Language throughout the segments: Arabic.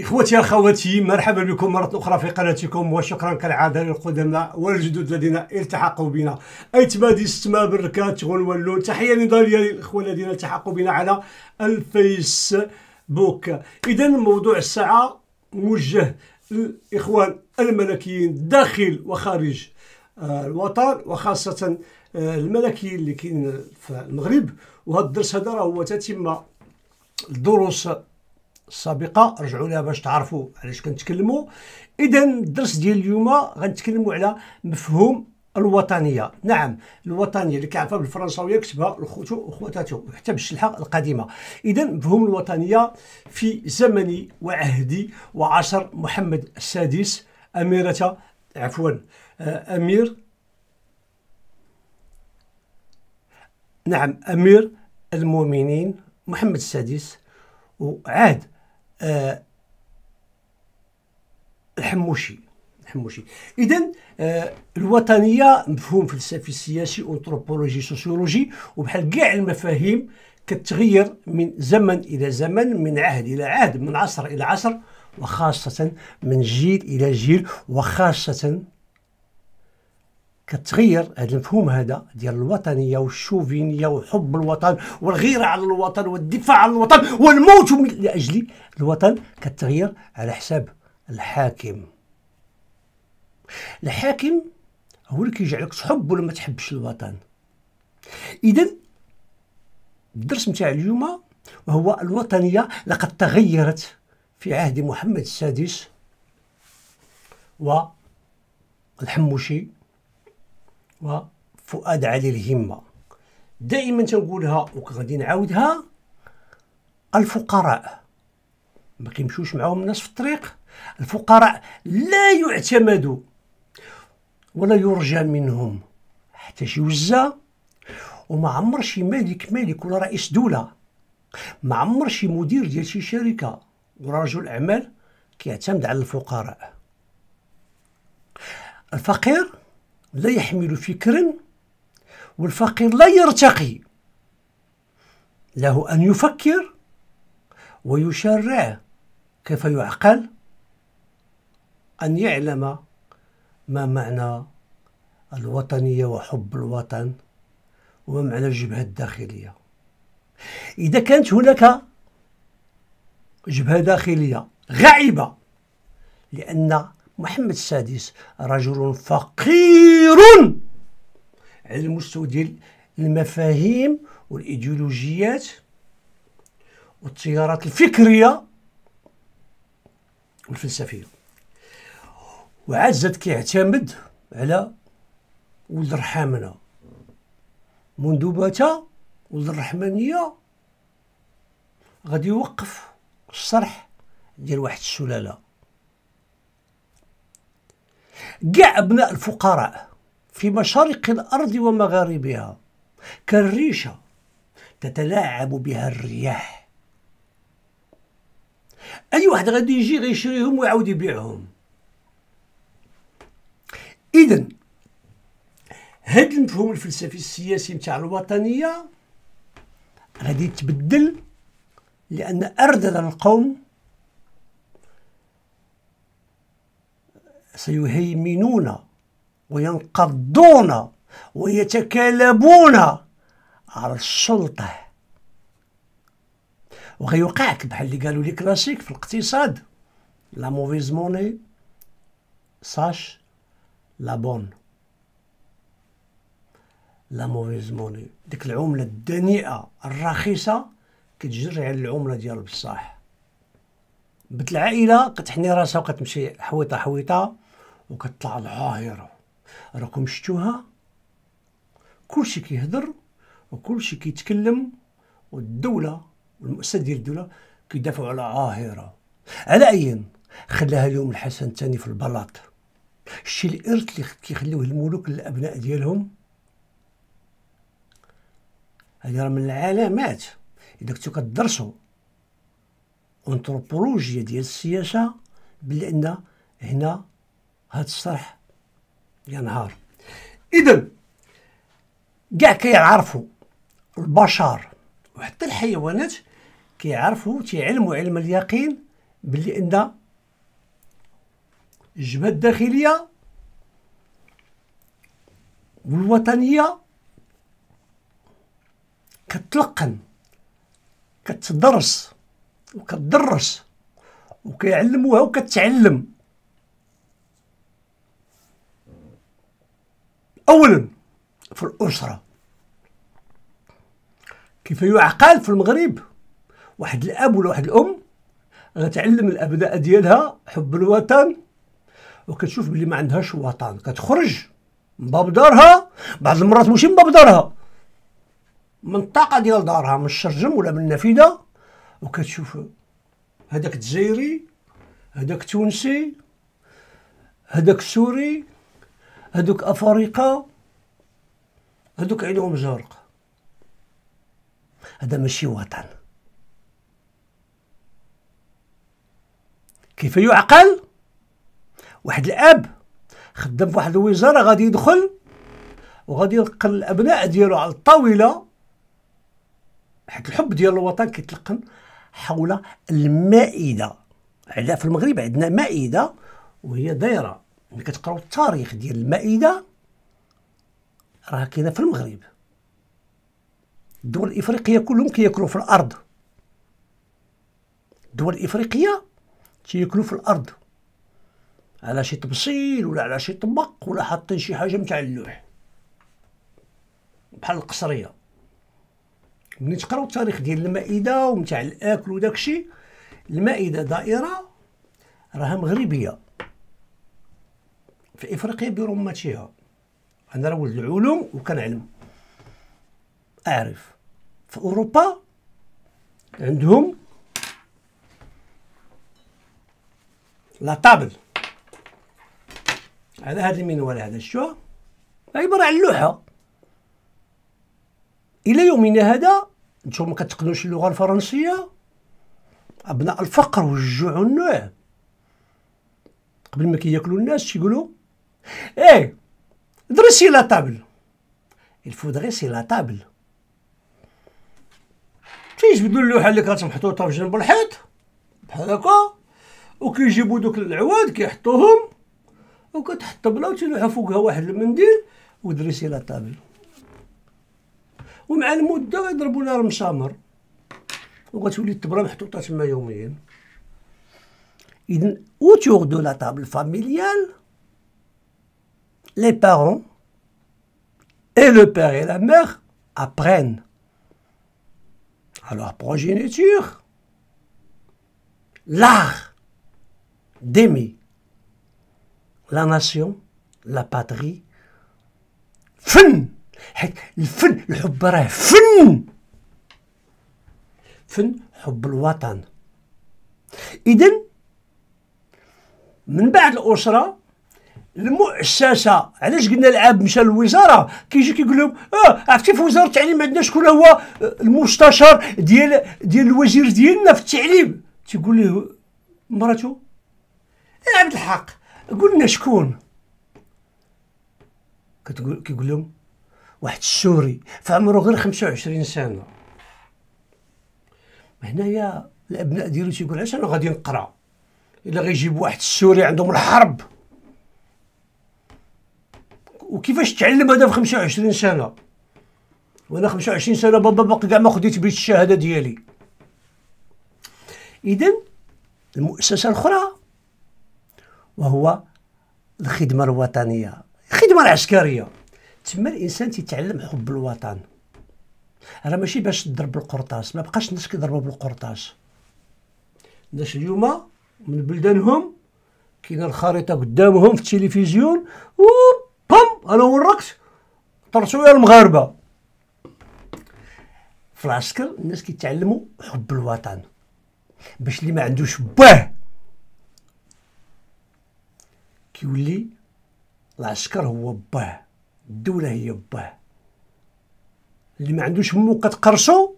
إخوتي أخواتي مرحبا بكم مرة أخرى في قناتكم وشكرا كالعادة للقدماء والجدد الذين التحقوا بنا أيتما استما بركات غنولو تحية نضالية للإخوة الذين التحقوا بنا على الفيسبوك إذا موضوع الساعة موجه للإخوان الملكيين داخل وخارج آه، الوطن وخاصة آه، الملكيين اللي كاين في المغرب وهذا الدرس هذا هو تتم دروس السابقه رجعوا لها باش تعرفوا علاش كنتكلموا اذا الدرس ديال اليوم غنتكلموا على مفهوم الوطنيه نعم الوطنيه اللي كيعرفها بالفرنساويه كتبها الخوتو وخواتاتو حتى بالشلحه القديمه اذا مفهوم الوطنيه في زمن وعهد وعصر محمد السادس اميره عفوا آه، امير نعم امير المؤمنين محمد السادس وعهد آه، الحموشي الحموشي اذا آه الوطنيه مفهوم فلسفي سياسي انثروبولوجي سوسيولوجي وبحال كاع المفاهيم كتغير من زمن الى زمن من عهد الى عهد من عصر الى عصر وخاصه من جيل الى جيل وخاصه كتغير هذا المفهوم هذا ديال الوطنيه والشوفينيه وحب الوطن والغيره على الوطن والدفاع عن الوطن والموت لاجل الوطن كتغير على حساب الحاكم الحاكم هو اللي كيجعلك تحب ولا ما تحبش الوطن اذا الدرس نتاع اليوم وهو الوطنيه لقد تغيرت في عهد محمد السادس والحموشي وفؤاد علي الهمة دائما تنقولها وغادي نعاودها الفقراء ما كيمشوش معاهم الناس في الطريق الفقراء لا يعتمد ولا يرجى منهم حتى شي وزة وما عمر شي مالك مالك ولا رئيس دولة ما عمر شي مدير ديال شي شركة ولا رجل أعمال كيعتمد على الفقراء الفقير لا يحمل فكرا والفقير لا يرتقي له أن يفكر ويشرع كيف يعقل أن يعلم ما معنى الوطنية وحب الوطن وما معنى الجبهة الداخلية إذا كانت هناك جبهة داخلية غائبة لأن محمد السادس رجل فقير على المستوى ديال المفاهيم والايديولوجيات والتيارات الفكريه والفلسفيه وعزت كيعتمد على ولد رحامنا منذ متى ولد الرحمانيه غادي يوقف الشرح ديال واحد السلاله كاع أبناء الفقراء في مشارق الأرض ومغاربها كالريشة تتلاعب بها الرياح أي واحد غادي يجي غيشريهم ويعاود يبيعهم إذا هاد المفهوم الفلسفي السياسي نتاع الوطنية غادي يتبدل لأن أردد القوم سيهيمنون وينقضون ويتكالبون على السلطة وغيوقعك بحال اللي قالوا لي كلاسيك في الاقتصاد لا موفيز موني ساش لا بون لا موفيز موني ديك العملة الدنيئة الرخيصة كتجري على العملة ديال بصح بنت العائلة كتحني راسها وكتمشي حويطة حويطة وكتطلع العاهره راكم شتوها كلشي كيهضر وكلشي كيتكلم والدوله والمؤسسه ديال الدوله كيدافعوا على عاهره على اين خلاها اليوم الحسن الثاني في البلاط الشيء الارث اللي كيخليوه الملوك للابناء ديالهم هذه راه من العلامات اذا كنتو كدرسوا انثروبولوجيا ديال السياسه بلي ان هنا هذا الصرح يا نهار اذا كاع كيعرفوا البشر وحتى الحيوانات كيعرفوا تيعلموا علم اليقين باللي ان الجبهه الداخليه والوطنيه كتلقن كتدرس وكتدرس وكيعلموها وكتعلم أولا في الأسرة كيف يعقل في المغرب واحد الأب ولا واحد الأم غتعلم الأبناء ديالها حب الوطن وكتشوف بلي ما عندهاش وطن كتخرج من باب دارها بعض المرات ماشي من باب دارها من الطاقة ديال دارها من الشرجم ولا من النافذة وكتشوف هذاك الجزائري هذاك تونسي هذاك سوري هذوك افارقه هذوك عينهم جارق هذا ماشي وطن كيف يعقل واحد الاب خدام في واحد الوزاره غادي يدخل وغادي يلقن الابناء ديالو على الطاوله حيت الحب ديال الوطن كيتلقن حول المائده على في المغرب عندنا مائده وهي دايره ملي كتقراو التاريخ ديال المائده راه كاينه في المغرب الدول الافريقيه كلهم كياكلوا في الارض الدول الافريقيه تياكلوا في الارض على شي تبصيل ولا على شي طبق ولا حاطين شي حاجه متاع اللوح بحال القصريه ملي تقراو التاريخ ديال المائده ومتاع الاكل وداكشي المائده دائره راها مغربيه في افريقيا برمتها انا راه ولد العلوم وكنعلم اعرف في اوروبا عندهم لا طابل على هذا المنوال هذا الشو عبارة عن لوحة إلى يومنا هذا نتوما كتقنوش اللغة الفرنسية أبناء الفقر والجوع والنوع قبل ما كياكلوا الناس تيقولوا Eh, dressez la table. Il faut dresser la table. تيجبدوا اللوحه اللي كانت محطوطه في جنب الحيط بحال هكا وكيجيبوا دوك العواد كيحطوهم وكتحط بلا وتيلوحوا فوقها واحد المنديل ودريسي لا طابل ومع المده غيضربوا لها المسامر وغتولي التبره محطوطه تما يوميا اذن اوتور دو لا طابل فاميليال les parents et le père et la mère apprennent à leur progéniture l'art d'aimer la nation, la patrie. Fun Le film, le Fun, Le حب من المؤسسه علاش قلنا العاب مشى للوزاره كيجي كيقول لهم اه عرفتي في وزاره التعليم عندنا شكون هو آه، المستشار ديال ديال الوزير ديالنا في التعليم تيقول له مراته يا عبد الحق قلنا شكون كتقول كيقول لهم واحد السوري في عمره غير 25 سنه هنايا الابناء ديالو تيقول علاش انا غادي نقرا الا غيجيب واحد السوري عندهم الحرب وكيفاش تعلم هذا في 25 سنه وانا 25 سنه بابا باقي كاع ما خديت بيت الشهاده ديالي اذا المؤسسه الاخرى وهو الخدمه الوطنيه الخدمه العسكريه تما الانسان تيتعلم حب الوطن راه ماشي باش تضرب بالقرطاس ما بقاش الناس كيضربوا بالقرطاس الناس اليوم من بلدانهم كاين الخريطه قدامهم في التلفزيون وب انا ورقت طرشوا المغاربه في العسكر الناس كيتعلموا حب الوطن باش اللي ما عندوش باه كيولي العسكر هو باه الدوله هي باه اللي ما عندوش مو كتقرصو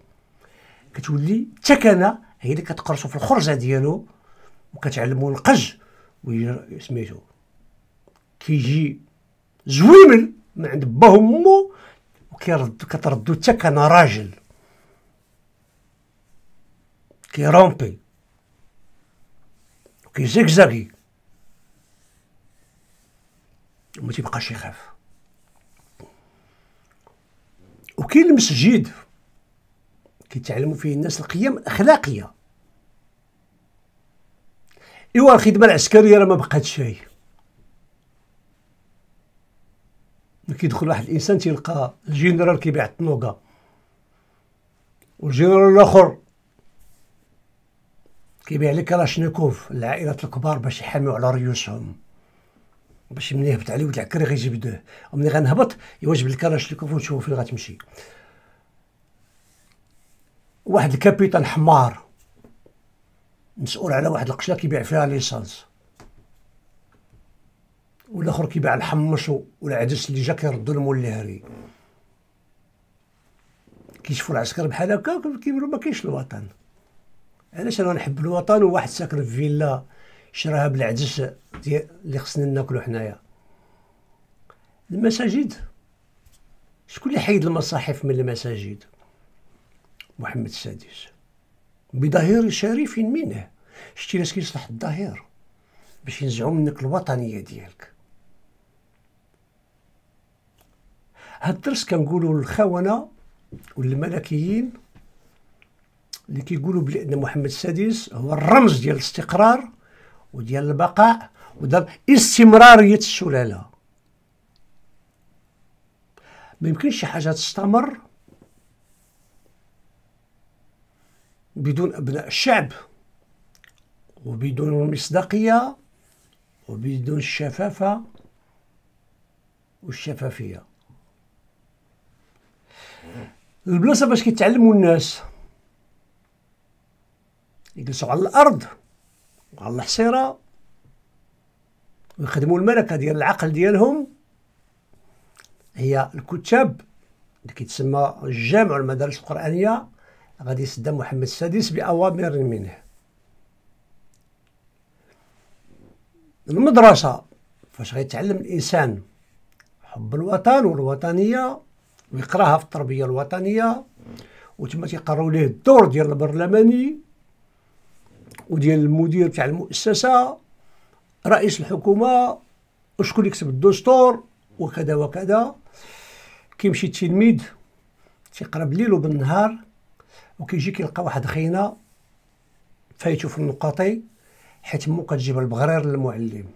كتولي تكنا هي اللي كتقرصو في الخرزه ديالو وكتعلمو القج وهي سميتو كيجي زويمن من عند باه ومو وكيرد كتردو حتى كان راجل كيرومبي وكيزيكزاكي وما تيبقاش يخاف وكاين المسجد كيتعلموا فيه الناس القيم الاخلاقيه ايوا الخدمه العسكريه راه ما بقاتش شي كيدخل واحد الانسان تيلقى الجنرال كيبيع الطنوقه والجنرال الاخر كيبيع لك كلاشنيكوف العائلات الكبار باش يحاميو على ريوسهم باش ملي يهبط عليه ولد العكري غيجبدوه وملي غنهبط يواجب الكلاشنيكوف ونشوفو فين غتمشي واحد الكابيتان حمار مسؤول على واحد القشله كيبيع فيها ليسانس والاخر كيباع الحمص والعدس اللي جا كيردو المول كيشوفوا العسكر بحال هكا كيقولوا ما كاينش الوطن علاش انا نحب الوطن وواحد ساكن في فيلا شراها بالعدس اللي خصنا ناكلو حنايا المساجد شكون اللي حيد المصاحف من المساجد محمد السادس بظهير شريف منه شتي ناس كيصلح الظهير باش ينزعو منك الوطنيه ديالك هاد الدرس كنقولوا للخونه والملكيين اللي كيقولوا بلي ان محمد السادس هو الرمز ديال الاستقرار وديال البقاء وديال استمراريه السلاله ما يمكنش شي حاجه تستمر بدون ابناء الشعب وبدون المصداقيه وبدون الشفافه والشفافيه البلاصه باش كيتعلموا الناس يجلسوا على الارض وعلى الحصيره ويخدموا الملكه ديال العقل ديالهم هي الكتاب اللي كيتسمى الجامع المدارس القرانيه غادي يصدم محمد السادس باوامر منه المدرسه فاش غيتعلم الانسان حب الوطن والوطنيه ويقراها في التربيه الوطنيه وتما تيقراو ليه الدور ديال البرلماني وديال المدير تاع المؤسسه رئيس الحكومه وشكون يكتب الدستور وكذا وكذا كيمشي التلميذ تيقرا بالليل وبالنهار وكيجي كيلقى واحد خينا فايتو في النقاطي حيت مو كتجيب البغرير للمعلم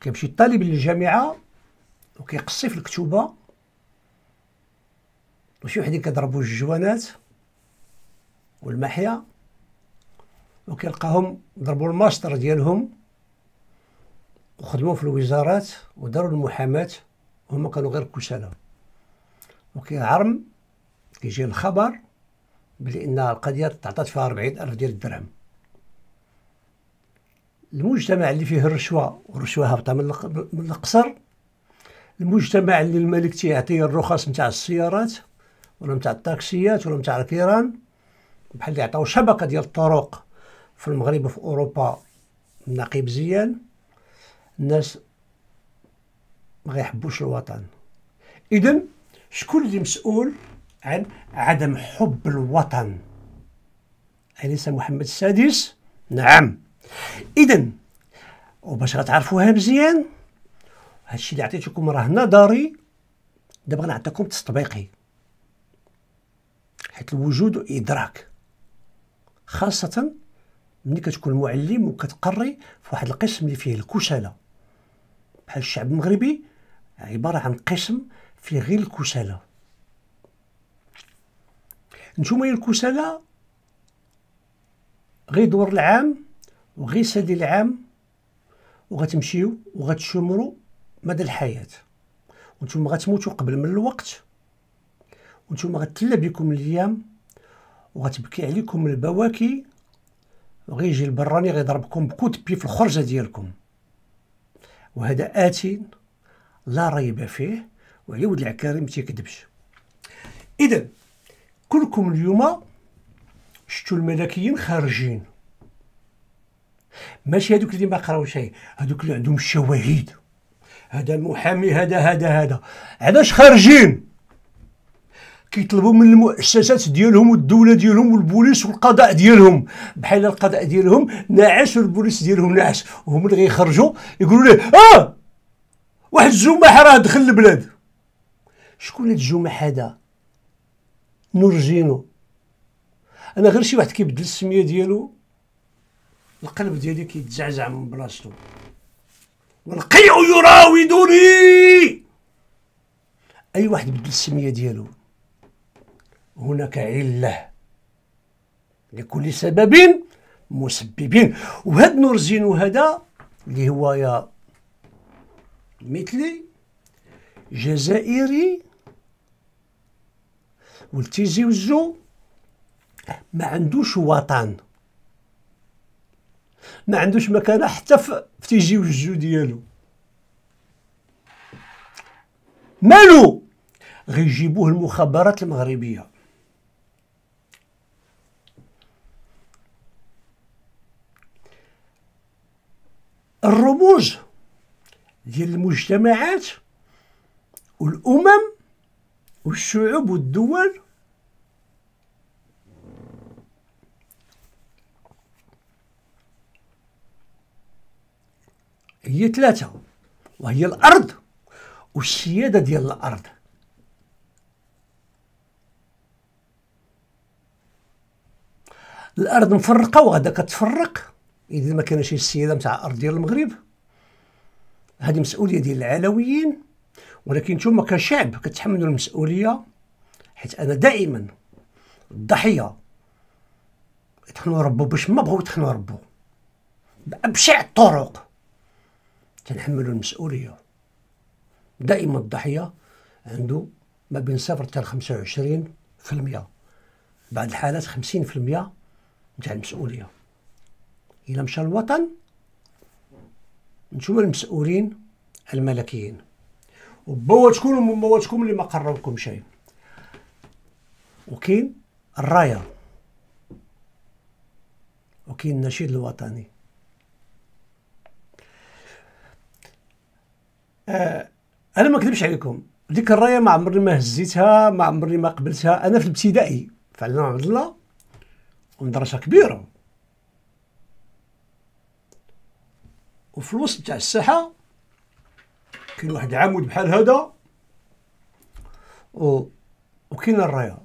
كيمشي الطالب للجامعه وكيقصي في الكتوبه وشي وحدين كضربوا الجوانات والمحيا وكيلقاهم ضربوا الماستر ديالهم وخدموا في الوزارات وداروا المحاماة وهما كانوا غير كسالى وكيعرم كيجي الخبر بلي ان القضيه تعطات فيها ألف ديال الدرهم المجتمع اللي فيه الرشوه والرشوه هابطه من القصر المجتمع اللي الملك تيعطي الرخص نتاع السيارات ولا نتاع الطاكسيات ولا نتاع الكيران بحال اللي عطاو شبكه ديال الطرق في المغرب وفي اوروبا نقيب زيان الناس ما يحبوش الوطن اذا شكون اللي مسؤول عن عدم حب الوطن اليس محمد السادس نعم اذا وباش غتعرفوها مزيان هادشي اللي عطيتكم راه نظري دابا غنعطيكم تطبيقي حيت الوجود ادراك خاصه ملي كتكون معلم وكتقري في واحد القسم اللي فيه الكسالى بحال الشعب المغربي عباره عن قسم فيه غير الكسالى نتوما الكسالى غير دور العام وغير سادي العام وغتمشيو وغتشمروا مدى الحياه وانتم غتموتوا قبل من الوقت وانتم غتلا بكم الايام وغتبكي عليكم البواكي وغيجي البراني غيضربكم بكوت بي في الخرجه ديالكم وهذا اتي لا ريب فيه وعلى ود العكاري ما تيكذبش اذا كلكم اليوم شتو الملكيين خارجين ماشي هذوك اللي ما قراو شي هذوك اللي عندهم الشواهد هذا المحامي هذا هذا هذا علاش خارجين كيطلبوا من المؤسسات ديالهم والدوله ديالهم والبوليس والقضاء ديالهم بحال القضاء ديالهم ناعس والبوليس ديالهم ناعس وهم اللي غيخرجوا يقولوا ليه اه واحد الجماح راه دخل البلاد شكون هاد الجماح هذا نورجينو انا غير شي واحد كيبدل السميه ديالو القلب ديالي كيتزعزع من بلاصتو والقيء يراودني اي واحد بدل السميه ديالو هناك عله لكل سبب مسبب وهاد نور زينو هذا اللي هو يا مثلي جزائري والتيزي وزو ما عندوش وطن ما عندوش مكانه حتى في تيجي وجو ديالو مالو غيجيبوه المخابرات المغربيه الرموز ديال المجتمعات والامم والشعوب والدول هي ثلاثة وهي الأرض والسيادة ديال الأرض الأرض مفرقة وغدا كتفرق إذا ما كانش السيادة متاع الأرض ديال المغرب هذه مسؤولية ديال العلويين ولكن نتوما كشعب كتحملوا المسؤولية حيت أنا دائما الضحية يطحنوا ربو باش ما بغاو يطحنوا ربو بأبشع الطرق تنحملوا المسؤولية دائما الضحية عنده ما بين صفر حتى 25 في المية بعض الحالات 50 في المية نتاع المسؤولية إلا مشى الوطن نتوما المسؤولين الملكيين وبواتكم ومواتكم اللي ما قرروا لكم شيء وكاين الرايه وكاين النشيد الوطني انا ما نكذبش عليكم ديك الرايه ما عمرني ما هزيتها ما عمرني ما قبلتها انا في الابتدائي في علام عبد الله ومدرسه كبيره وفي الوسط تاع الساحه كاين واحد عمود بحال هذا و وكاين الرايه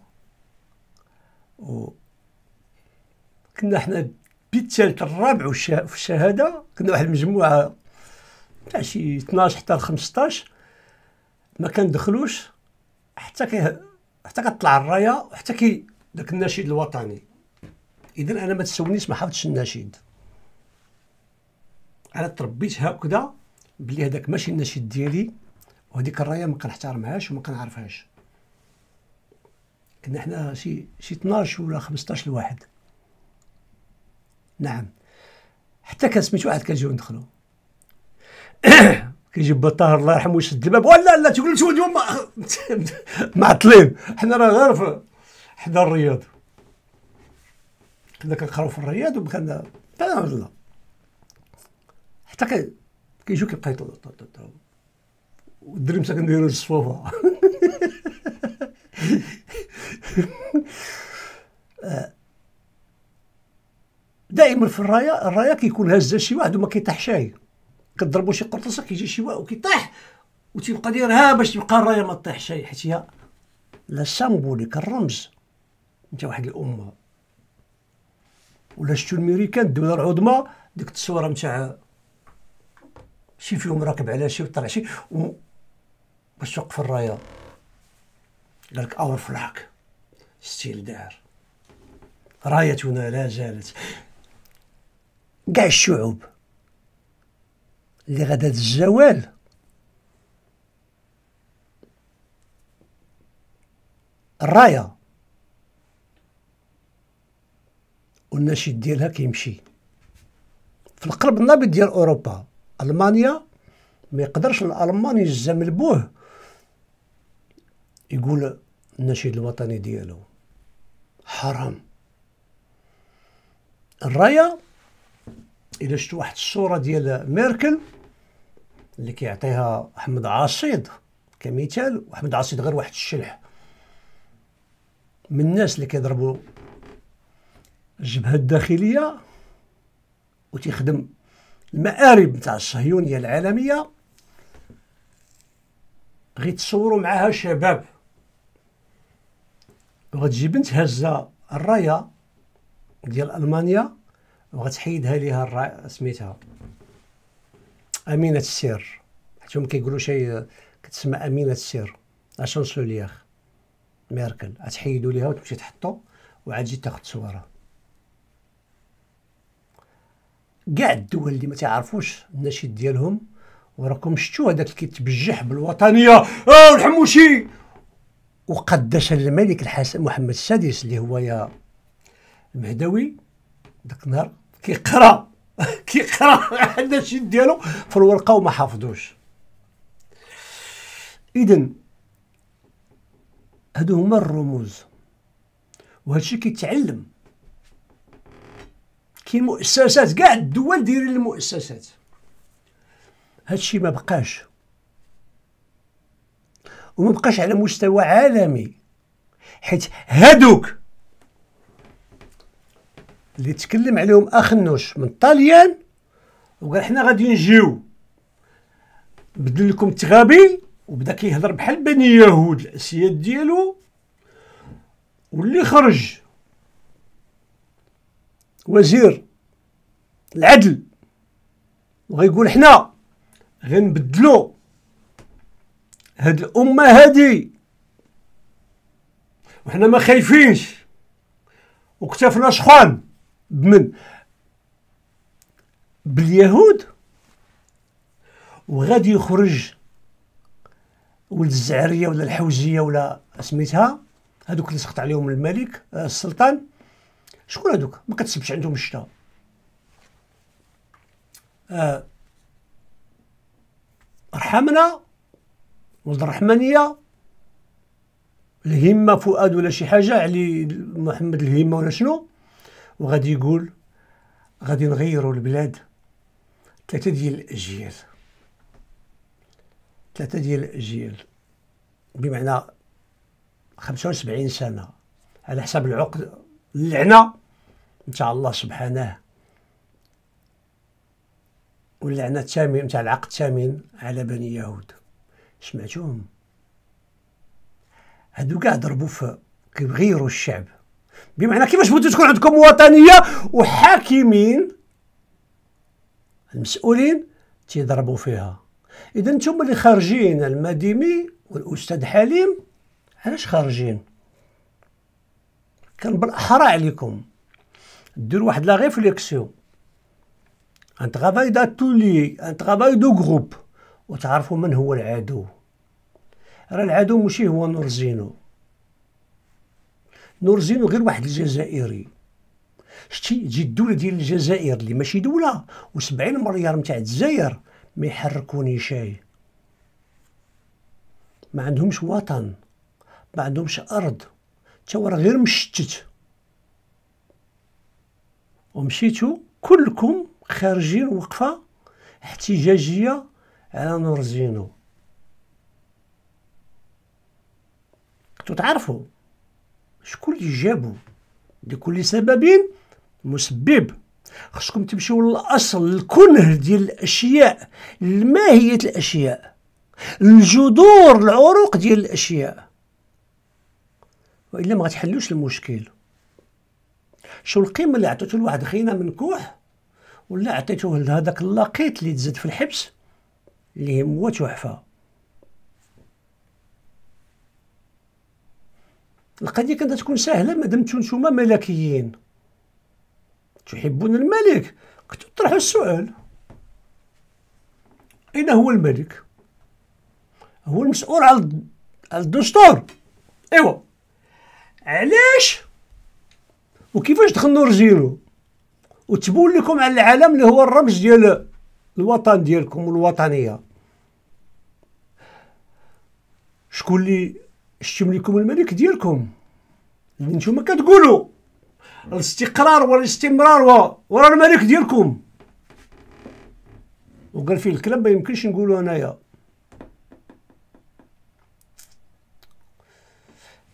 و كنا حنا بالثالث الرابع في الشهاده كنا واحد المجموعه تاع شي 12 حتى ل 15 ما كندخلوش حتى كي حتى كطلع الرايه وحتى كي داك النشيد الوطني اذا انا ما تسونيش ما حفظتش النشيد انا تربيت هكذا بلي هذاك ماشي النشيد ديالي وهذيك الرايه ما كنحترمهاش وما كنعرفهاش كنا حنا شي شي 12 ولا 15 لواحد نعم حتى كان سميت واحد كنجيو ندخلو كيجيب الطاهر الله يرحمه ويشد الباب ولا لا تقول شو ما معطلين حنا راه غير في حدا الرياض كنا كنقراو في الرياض وكنا لا حتى كيجيو كيبقى يطلع والدريمسه كنديرو الصفوفه آه. دائما في الرايه الرايه كيكون هزه شي واحد وما كيطيحش كضربوا شي قرطاسه كيجي شي واو كيطيح وتيبقى دايرها باش تبقى الرايه ما تطيحش حيت هي لا سامبوليك الرمز نتا واحد الامه ولا شتو الميريكان الدوله العظمى ديك التصويره نتاع شي فيهم راكب على شي وطلع شي و باش توقف الرايه قالك اور فلاك ستيل داير رايتنا لا زالت كاع الشعوب اللي غادا الجوال الرايه والنشيد ديالها كيمشي في القلب النابض ديال اوروبا المانيا ما يقدرش الالماني يجزم بوه يقول النشيد الوطني ديالو حرام الرايه الى شفت واحد الصوره ديال ميركل اللي كيعطيها احمد عاشيد كمثال واحمد عاشيد غير واحد الشلح من الناس اللي كيضربوا الجبهه الداخليه وتخدم المآرب نتاع الصهيونيه العالميه غيتصوروا معاها شباب وغتجي بنت هزه الرايه ديال المانيا وغتحيدها ليها الرا... سميتها امينه السر حيت هما كيقولوا شي كتسمى امينه السر اشانسوليير ميركل غتحيدو ليها وتمشي تحطو وعاد تجي تاخد صوره كاع الدول اللي ما تعرفوش النشيد ديالهم وراكم شتو هذاك اللي كيتبجح بالوطنيه اه والحموشي وقداش الملك الحسن محمد السادس اللي هو يا المهدوي داك النهار كيقرا كيقرا هذا الشيء ديالو في الورقه وما حافظوش اذا هادو هما الرموز وهادشي كيتعلم كاين مؤسسات كاع الدول دايرين المؤسسات هادشي ما بقاش وما بقاش على مستوى عالمي حيت هادوك اللي تكلم عليهم اخ نوش من طاليان وقال حنا غادي نجيو بدل لكم تغابي وبدا كيهضر بحال بني يهود الاسياد ديالو واللي خرج وزير العدل وغيقول حنا غنبدلو هاد الامه هادي وحنا ما خايفينش وكتفنا شخوان بمن باليهود وغادي يخرج ولد الزعريه ولا الحوزيه ولا سميتها هذوك اللي سقط عليهم الملك آه، السلطان شكون هذوك ما كتسبش عندهم الشتاء آه رحمنا ولد الرحمانيه الهمه فؤاد ولا شي حاجه علي محمد الهمه ولا شنو وغادي يقول غادي نغيروا البلاد ثلاثة ديال الأجيال ثلاثة ديال الأجيال بمعنى 75 سنة على حسب العقد اللعنة نتاع الله سبحانه واللعنة الثامن نتاع العقد الثامن على بني يهود سمعتوهم هادو كاع ضربوا في كيبغيو الشعب بمعنى كيفاش بغيتو تكون عندكم وطنيه وحاكمين المسؤولين تيضربوا فيها اذا نتوما اللي خارجين المديمي والاستاذ حليم علاش خارجين كان بالاحرى عليكم دير واحد لا ريفليكسيون ان ترافاي داتولي ان ترافاي دو جروب وتعرفوا من هو العدو راه العدو ماشي هو نور زينو نورزينو غير واحد الجزائري شتي تجي الدولة ديال الجزائر اللي ماشي دولة وسبعين مليار نتاع الجزائر ما يحركوني شيء ما عندهمش وطن ما عندهمش أرض تا راه غير مشتت ومشيتو كلكم خارجين وقفة احتجاجية على نورزينو كنتو تعرفوا شكون اللي جابو لكل اللي سببين مسبب خصكم تمشيو للاصل الكنه ديال الاشياء لماهيه الاشياء الجذور العروق ديال الاشياء والا ما غتحلوش المشكل شو القيمه اللي عطيتو لواحد خينا من كوح ولا عطيتوه لهذاك اللقيط اللي تزاد في الحبس اللي هو تحفه القضيه كانت تكون سهله مادام دمتم نتوما ملكيين تحبون الملك كنت تطرحوا السؤال اين هو الملك هو المسؤول على الدستور ايوا علاش وكيفاش دخلنا رجيلو وتبون لكم على العالم اللي هو الرمز ديال الوطن ديالكم والوطنيه شكون اللي شتم لكم الملك ديالكم اللي يعني نتوما كتقولوا الاستقرار والاستمرار وراه الملك ديالكم وقال فيه الكلام ما يمكنش نقولو انايا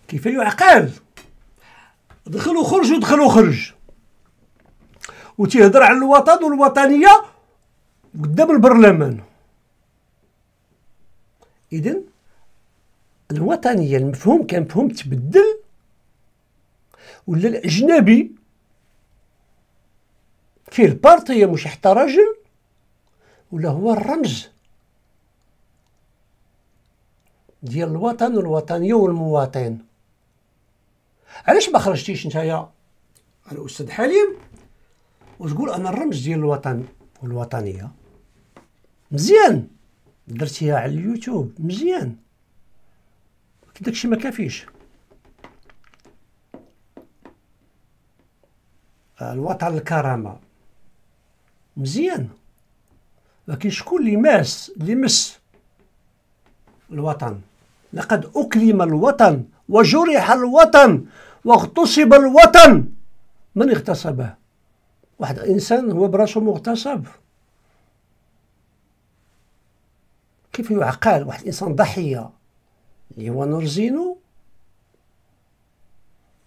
كيف يعقل دخل وخرج ودخل وخرج وتيهضر على الوطن والوطنيه قدام البرلمان اذن الوطنيه المفهوم كان مفهوم تبدل ولا الاجنبي فيه البارطيه مش حتى رجل ولا هو الرمز ديال الوطن والوطنيه والمواطن علاش ما خرجتيش نتايا الاستاذ حليم وتقول انا الرمز ديال الوطن والوطنيه مزيان درتيها على اليوتيوب مزيان داكشي ما كافيش آه، الوطن الكرامة مزيان لكن شكون اللي ماس اللي مس الوطن لقد أكرم الوطن وجرح الوطن واغتصب الوطن من اغتصبه واحد الانسان هو براسو مغتصب كيف يعقل واحد الانسان ضحيه اللي هو نورزينو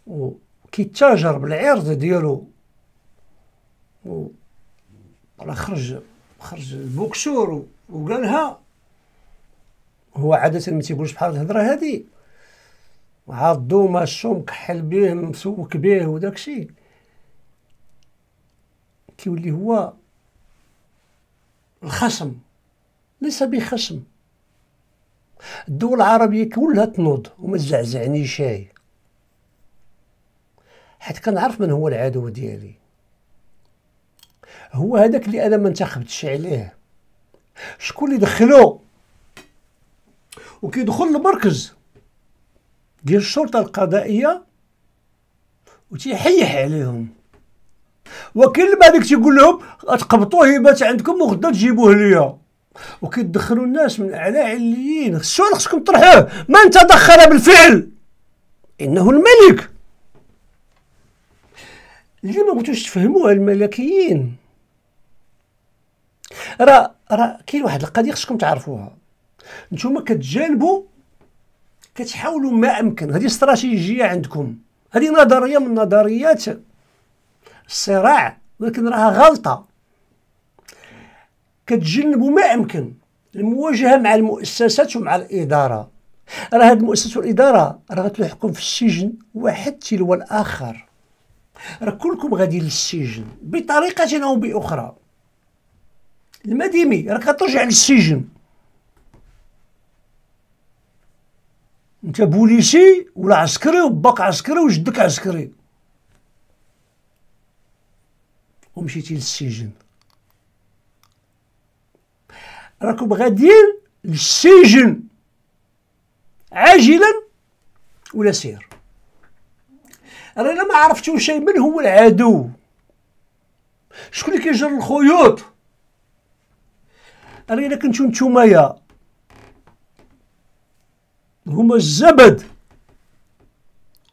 وكيتاجر بالعرض ديالو راه خرج خرج البوكسور وقالها هو عادة ما تيقولش بحال الهضرة هادي عضو الشوم مكحل بيه مسوك بيه وداكشي كيولي هو الخصم ليس بخصم الدول العربية كلها تنوض وما تزعزعني شاي حيت كنعرف من هو العدو ديالي هو هذاك اللي انا ما انتخبتش عليه شكون اللي دخلو وكيدخل المركز ديال الشرطه القضائيه وتيحيح عليهم وكل ما ديك تيقول لهم تقبطوه هبات عندكم وغدا تجيبوه ليا وكيدخلوا الناس من اعلى عليين السؤال خصكم تطرحوه من تدخل بالفعل انه الملك اللي ما بغيتوش تفهموها الملكيين راه راه كاين واحد القضيه خصكم تعرفوها نتوما كتجانبوا كتحاولوا ما امكن هذه استراتيجيه عندكم هذه نظريه من نظريات الصراع ولكن راها غلطه كتجنبوا ما امكن المواجهه مع المؤسسات ومع الاداره راه هاد المؤسسات والاداره راه غتلحقكم في السجن واحد تلو الاخر راه كلكم غادي للسجن بطريقه او باخرى المديمي راك كترجع للسجن انت بوليسي ولا عسكري وباك عسكري وجدك عسكري ومشيتي للسجن راكم غاديين للسجن عاجلا ولا سير رانا ما عرفتو شي من هو العدو شكون اللي كيجر الخيوط رانا كنتو نتومايا هما الزبد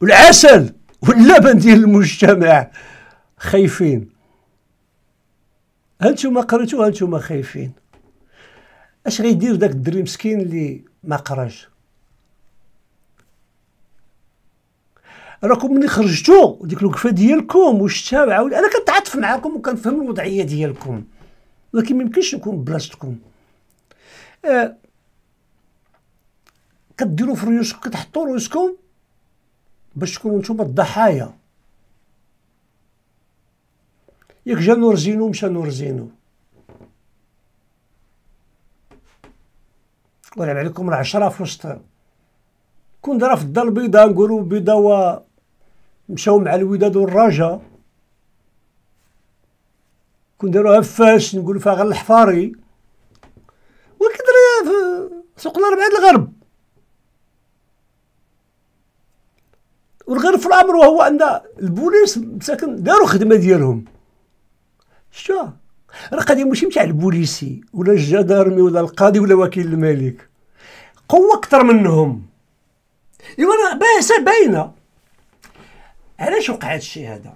والعسل واللبن ديال المجتمع خايفين هل نتوما قريتو هل نتوما خايفين اش غيدير داك الدري مسكين اللي ما قراش راكم ملي خرجتو ديك الوقفه ديالكم وشتاو عاود انا كنتعاطف معاكم وكنفهم الوضعيه ديالكم ولكن ميمكنش نكون بلاصتكم آه كديروا في ريوسكم كتحطوا ريوسكم باش تكونوا نتوما الضحايا ياك جا نور نورزينو مشى زينو ولعب عليكم راه عشرة في وسط كون دار في الدار البيضاء نقولوا بيضاء و مشاو مع الوداد والرجاء كون داروها في فاش نقولوا فيها غير الحفاري وكدري في سوق الأربعة الغرب والغرب في الأمر وهو أن البوليس مساكن داروا الخدمة ديالهم شتوها راه قضيه ماشي نتاع البوليسي ولا الجدارمي ولا القاضي ولا وكيل الملك قوه اكثر منهم ايوا راه باسه باينه علاش وقع هذا الشيء هذا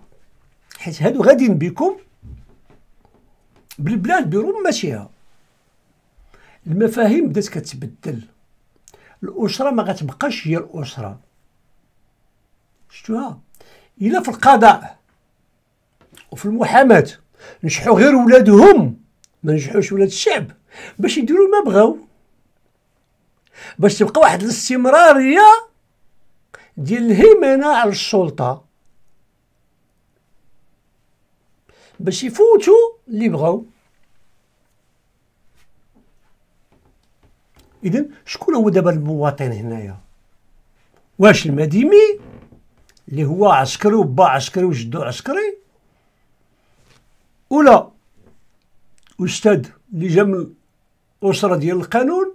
حيت هادو غاديين بكم بالبلاد بروم ماشيها المفاهيم بدات كتبدل الاسره ما غتبقاش هي الاسره شتوها الا في القضاء وفي المحاماه نجحوا غير ولادهم ما نجحوش ولاد الشعب باش يديروا ما بغاو باش تبقى واحد الاستمراريه ديال الهيمنه على السلطه باش يفوتوا اللي بغاو اذا شكون هو دابا المواطن هنايا واش المديمي اللي هو عسكري وبا عسكري وجدو عسكري ولا استاذ اللي جا من اسره ديال القانون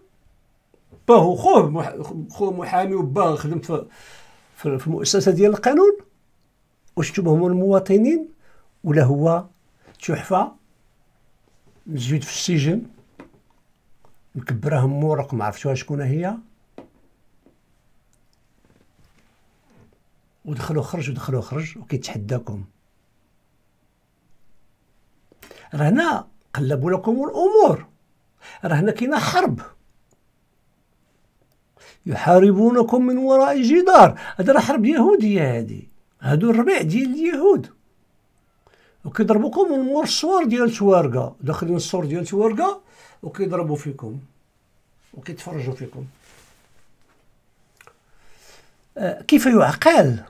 باه خوه خوه محامي وباه خدم في في المؤسسه ديال القانون واش نتوما هما المواطنين ولا هو تحفه مزيود في السجن مكبره مورق ما عرفتوها شكون هي ودخلوا خرج ودخلوا خرج وكيتحداكم رهنا قلبوا لكم الامور رهنا كاينه حرب يحاربونكم من وراء جدار هذا راه حرب يهوديه هذه هادو الربيع ديال اليهود وكيضربوكم من مور الصور ديال توارقه داخلين الصور ديال توارقه وكيضربوا فيكم وكيتفرجوا فيكم آه كيف يعقل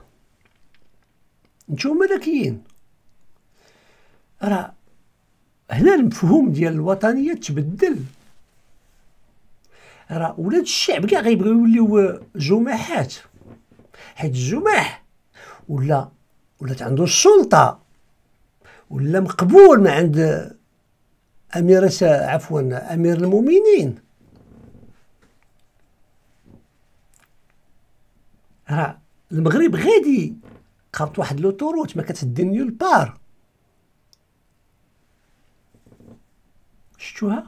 نتوما ذكيين راه هنا المفهوم ديال الوطنيه تبدل راه ولاد الشعب كاع غيبغيو يوليو جماحات حيت الجماح ولا ولات عنده السلطه ولا مقبول من عند أميرة عفوا أمير المؤمنين راه المغرب غادي قرط واحد لوتوروت ما كتهدي نيو البار شتوها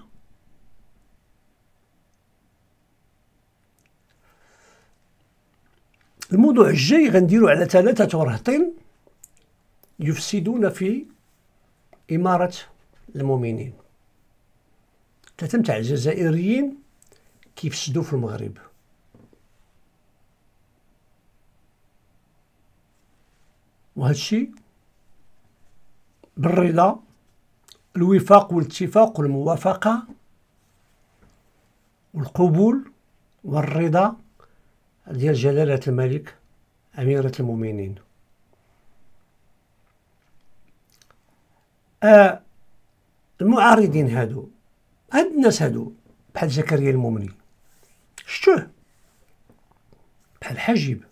الموضوع الجاي غنديرو على ثلاثة رهطين يفسدون في إمارة المؤمنين ثلاثة متاع الجزائريين كيفسدوا في المغرب وهذا الشيء بالرضا الوفاق والاتفاق والموافقة والقبول والرضا ديال جلالة الملك أميرة المؤمنين آه المعارضين هادو هاد الناس هادو بحال زكريا المؤمني شتوه بحال حاجب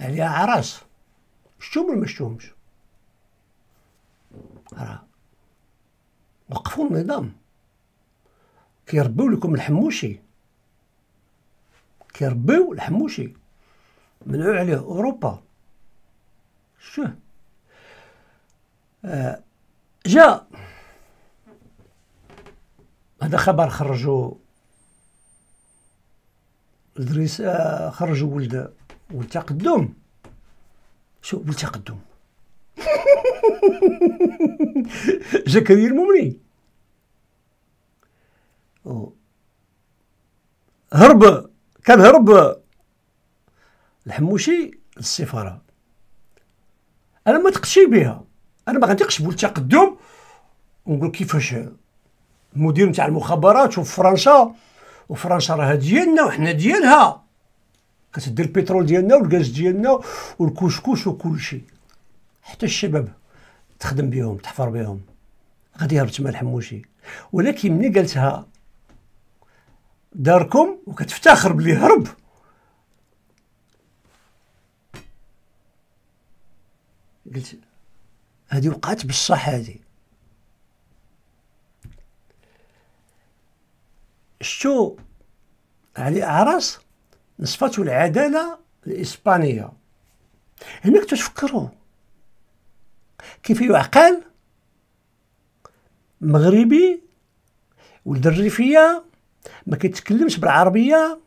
عليها عراس شتوهم ولا ما شتوهمش راه وقفوا النظام كيربيو لكم الحموشي كيربيو الحموشي منعوا عليه اوروبا شو آه جاء هذا خبر خرجوا ادريس آه، خرجوا ولد ولد تقدم شو ولد تقدم جكرير ممري oh. هرب كان هرب الحموشي للسفاره انا ما تقتشي بها انا ما غنتيقش بالتقدم ونقول كيفاش المدير نتاع المخابرات وفرنسا وفرنسا راها ديالنا وحنا ديالها كتدير البترول ديالنا والغاز ديالنا والكشكوش وكل شيء حتى الشباب تخدم بهم تحفر بهم غادي يهرب تما الحموشي ولكن ملي قالتها داركم وكتفتخر بلي هرب قلت هذه وقعت بصح هذه شتو علي اعراس نصفته العداله الاسبانيه هناك تفكروا كيف يعقل مغربي ولد الريفيه ما كيتكلمش بالعربيه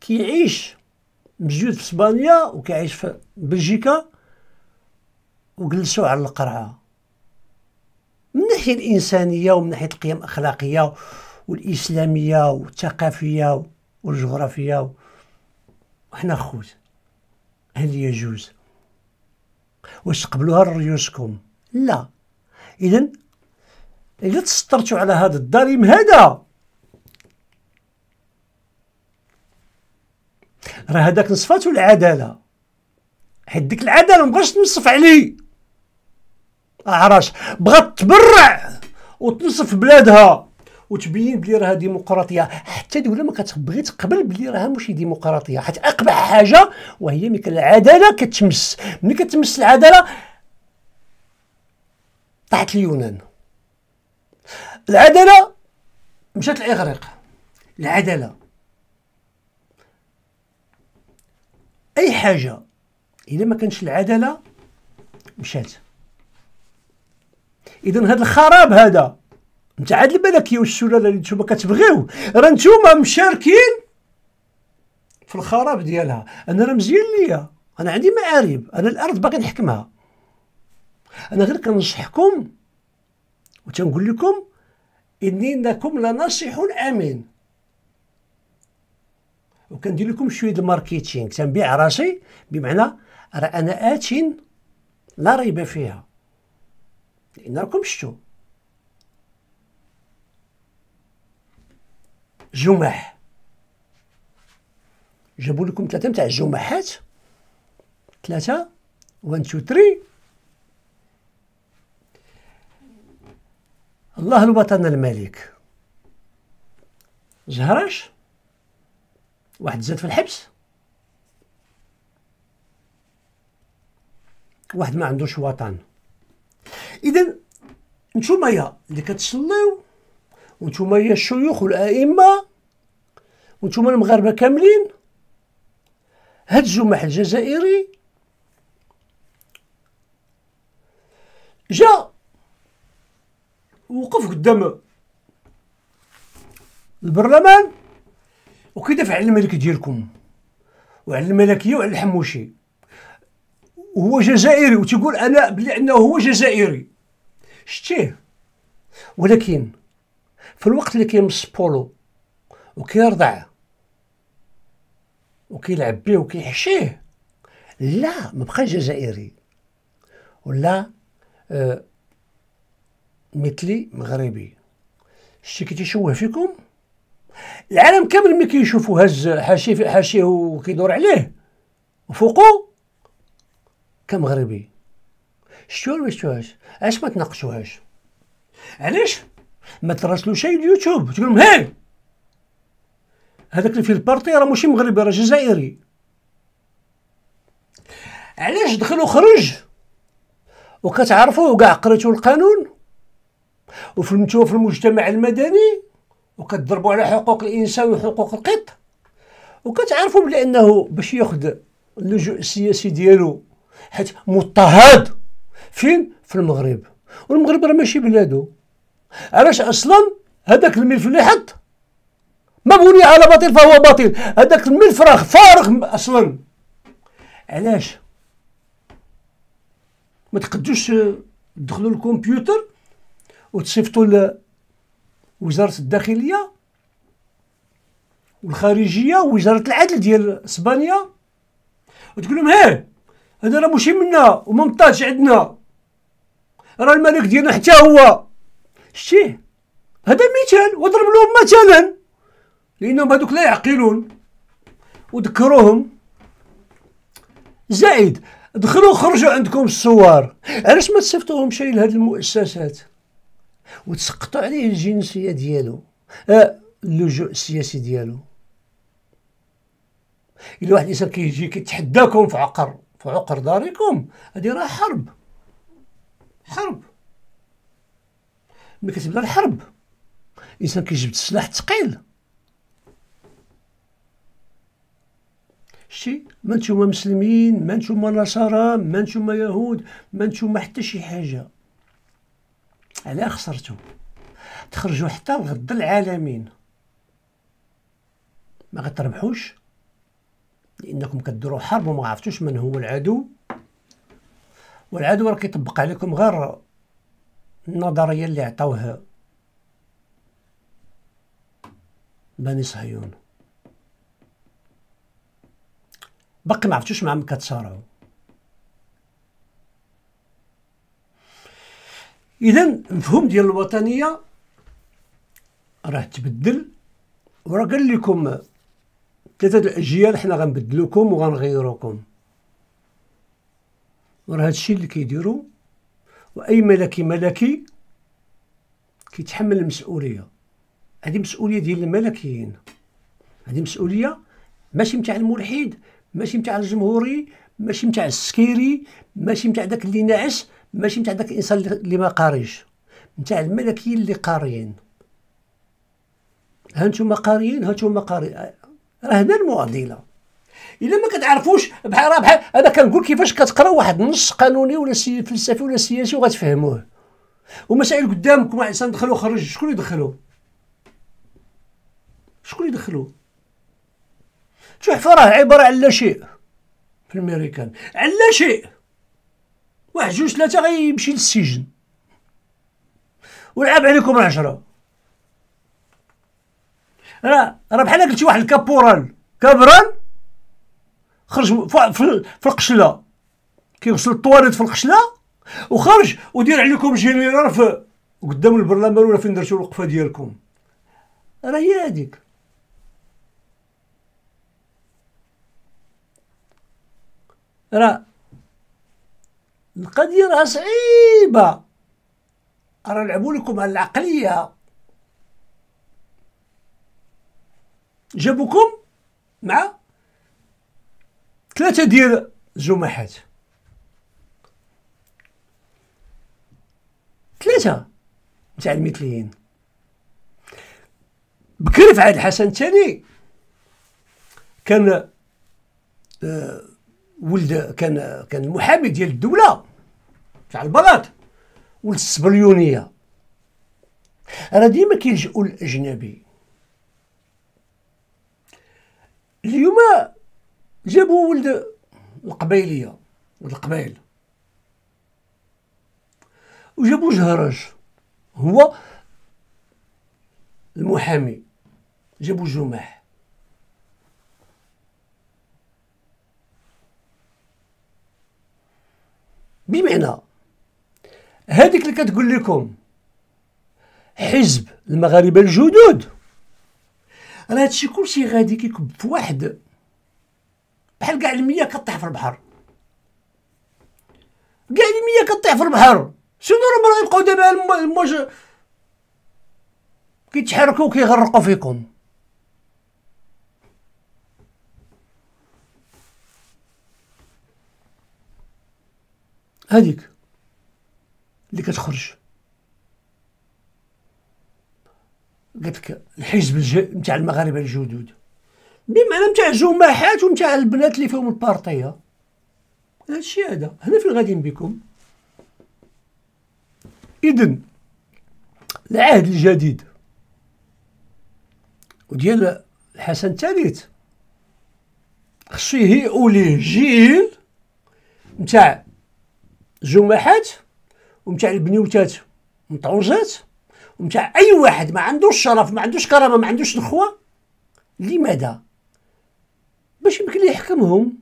كيعيش مسجود في اسبانيا وكيعيش في بلجيكا وجلسوا على القرعه من الناحيه الانسانيه ومن ناحيه القيم الاخلاقيه والاسلاميه والثقافيه والجغرافيه وحنا خوت هل يجوز واش تقبلوها لريوسكم لا اذا الا تسطرتوا على هذا الظالم هذا راه هذاك نصفاتو العداله حيت ديك العداله مابغاش تنصف علي عراش بغات تبرع وتنصف بلادها وتبين بلي راه ديمقراطيه حتى دوله ما كتبغي تقبل بلي راه ماشي ديمقراطيه حيت اقبح حاجه وهي ملي العداله كتمس ملي كتمس العداله طاحت اليونان العداله مشات الاغريق العداله اي حاجه الا ما كانش العداله مشات اذا هذا الخراب هذا انت عاد الملكيه الشلاله اللي نتوما كتبغيو راه نتوما مشاركين في الخراب ديالها انا راه مزيان ليا انا عندي معارب انا الارض باغي نحكمها انا غير كنصحكم وتنقول لكم انكم لناصح امين وكندير لكم شويه الماركتينغ تنبيع راسي بمعنى راه انا ات لا ريب فيها لان راكم شتو جمح جابوا لكم ثلاثه نتاع الجمحات ثلاثه 1 2 3 الله الوطن الملك زهراش واحد زاد في الحبس واحد ما عندوش وطن اذا نتوما يا اللي كتصليو وانتوما هي الشيوخ والائمه وانتوما المغاربه كاملين هاد الجمح الجزائري جا وقف قدام البرلمان وكيدافع على الملك ديالكم وعلى الملكيه وعلى الحموشي وهو جزائري وتيقول انا بلي انه هو جزائري شتيه ولكن في الوقت اللي كيمس بولو وكيرضع وكيلعب بيه وكيحشيه لا ما بقاش جزائري ولا آه مثلي مغربي شتي كي تيشوه فيكم العالم كامل ملي كيشوفو هز حاشيه حاشيه وكيدور عليه وفوقو كمغربي شتوها ولا ما شتوهاش علاش ما تناقشوهاش علاش ما تراسلو شيء اليوتيوب تقول لهم هاي هذاك اللي في البارتي راه ماشي مغربي راه جزائري علاش دخل وخرج وكتعرفوا كاع قريتو القانون وفهمتوه في المجتمع المدني وكتضربوا على حقوق الانسان وحقوق القط وكتعرفوا بانه باش ياخذ اللجوء السياسي ديالو حيت مضطهد فين في المغرب والمغرب راه ماشي بلادو علاش اصلا هذاك الملف اللي حط ما بني على باطل فهو باطل هذاك الملف راه فارغ اصلا علاش ما تقدوش تدخلوا الكمبيوتر وتصيفطوا لوزاره الداخليه والخارجيه ووزاره العدل ديال اسبانيا وتقول لهم هاه هذا راه ماشي منا وما عندنا راه الملك ديالنا حتى هو شتيه هذا مثال واضرب لهم مثلا لانهم هذوك لا يعقلون وذكروهم زائد دخلوا خرجوا عندكم الصور علاش ما تصيفطوهم شي لهاد المؤسسات وتسقطوا عليه الجنسيه ديالو آه اللجوء السياسي ديالو الا واحد الانسان كيجي كيتحداكم في عقر في عقر داركم هذه راه حرب حرب ملي كتبدا الحرب الانسان كيجبد السلاح الثقيل شتي ما نتوما مسلمين ما نتوما نصارى ما نتوما يهود ما نتوما حتى شي حاجه علاه خسرتو تخرجوا حتى لغد العالمين ما غتربحوش لانكم كديروا حرب وما عرفتوش من هو العدو والعدو راه كيطبق عليكم غير النظريه اللي عطاوها بني صهيون باقي ما عرفتوش معهم كتصارعوا اذا المفهوم ديال الوطنيه راه تبدل وراه قال لكم ثلاثه الاجيال حنا غنبدلوكم وغنغيروكم وراه هادشي اللي كيديروا واي ملكي ملكي كيتحمل المسؤوليه هذه مسؤوليه ديال الملكيين هذه مسؤوليه ماشي نتاع الملحد ماشي نتاع الجمهوري ماشي نتاع السكيري ماشي نتاع داك اللي ناعس ماشي نتاع داك الانسان اللي ما قاريش نتاع الملكيين اللي قاريين هانتوما قاريين هانتوما قاريين راه هنا المعضله الا ما كتعرفوش بحال راه بحال انا كنقول كيفاش كتقرا واحد النص قانوني ولا سي... فلسفي ولا سياسي وغتفهموه ومسائل قدامكم واحد الانسان دخل خرج شكون يدخلو شكون يدخلو تحفه راه عباره على لا شيء في الميريكان على لا شيء واحد جوج ثلاثه غيمشي للسجن ولعب عليكم العشرة راه راه بحال قلتي واحد الكابورال كابران خرج في, في القشله كيغسل الطواليت في القشله وخرج ودير عليكم جينيرال في قدام البرلمان ولا فين درتو الوقفه ديالكم راه هي هذيك راه القضيه راه صعيبه راه لعبوا لكم على العقليه جابوكم مع ثلاثة ديال الجماحات ثلاثة تاع المثليين بكري في عهد الحسن الثاني كان آه، ولد كان كان محامي ديال الدولة تاع البلاط ولد السبليونية راه ديما كيلجؤوا للأجنبي اليوم جابوا ولد القبيليه ولد القبائل وجابوا جهرج هو المحامي جابوا جماح بمعنى هذيك اللي كتقول لكم حزب المغاربه الجدد راه هادشي كلشي غادي كيكب في واحد بحال كاع المياه كطيح في البحر كاع المياه كطيح في البحر شنو راهم راه يبقاو دابا الموج كيتحركوا كيغرقوا فيكم هذيك اللي كتخرج قالت لك الحزب نتاع المغاربه الجدد بمعنى نتاع جماحات ونتاع البنات اللي فيهم البارطيه هادشي هذا هنا فين غاديين بكم اذن العهد الجديد وديال الحسن الثالث خصو يهيئوا ليه جيل نتاع جماحات ومتاع البنيوتات مطعوزات ومتاع اي واحد ما عندوش شرف ما عندوش كرامه ما عندوش نخوه لماذا باش يمكن يحكمهم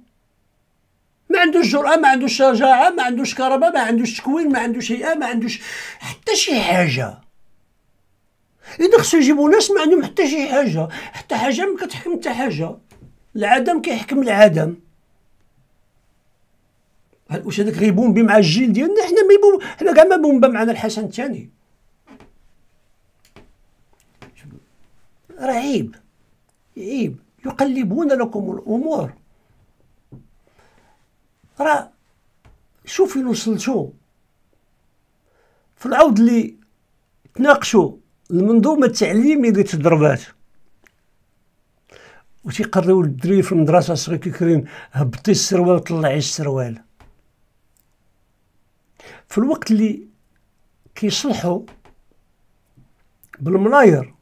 ما عندوش جرأة ما عندوش شجاعة ما عندوش كهرباء ما عندوش تكوين ما عندوش هيئة ما عندوش حتى شي حاجة إذا خصو يجيبو ناس ما عندهم حتى شي حاجة حتى حاجة ما كتحكم حتى حاجة العدم كيحكم العدم واش هذاك غيبون بي مع الجيل ديالنا حنا ما يبون حنا كاع ما بومبا معنا الحسن الثاني عيب عيب يقلبون لكم الامور راه شوف فين وصلتو في العود اللي تناقشوا المنظومه التعليميه اللي تضربات وتيقريو الدري في المدرسه صغير كيكرين هبطي السروال وطلعي السروال في الوقت اللي كيصلحوا بالملاير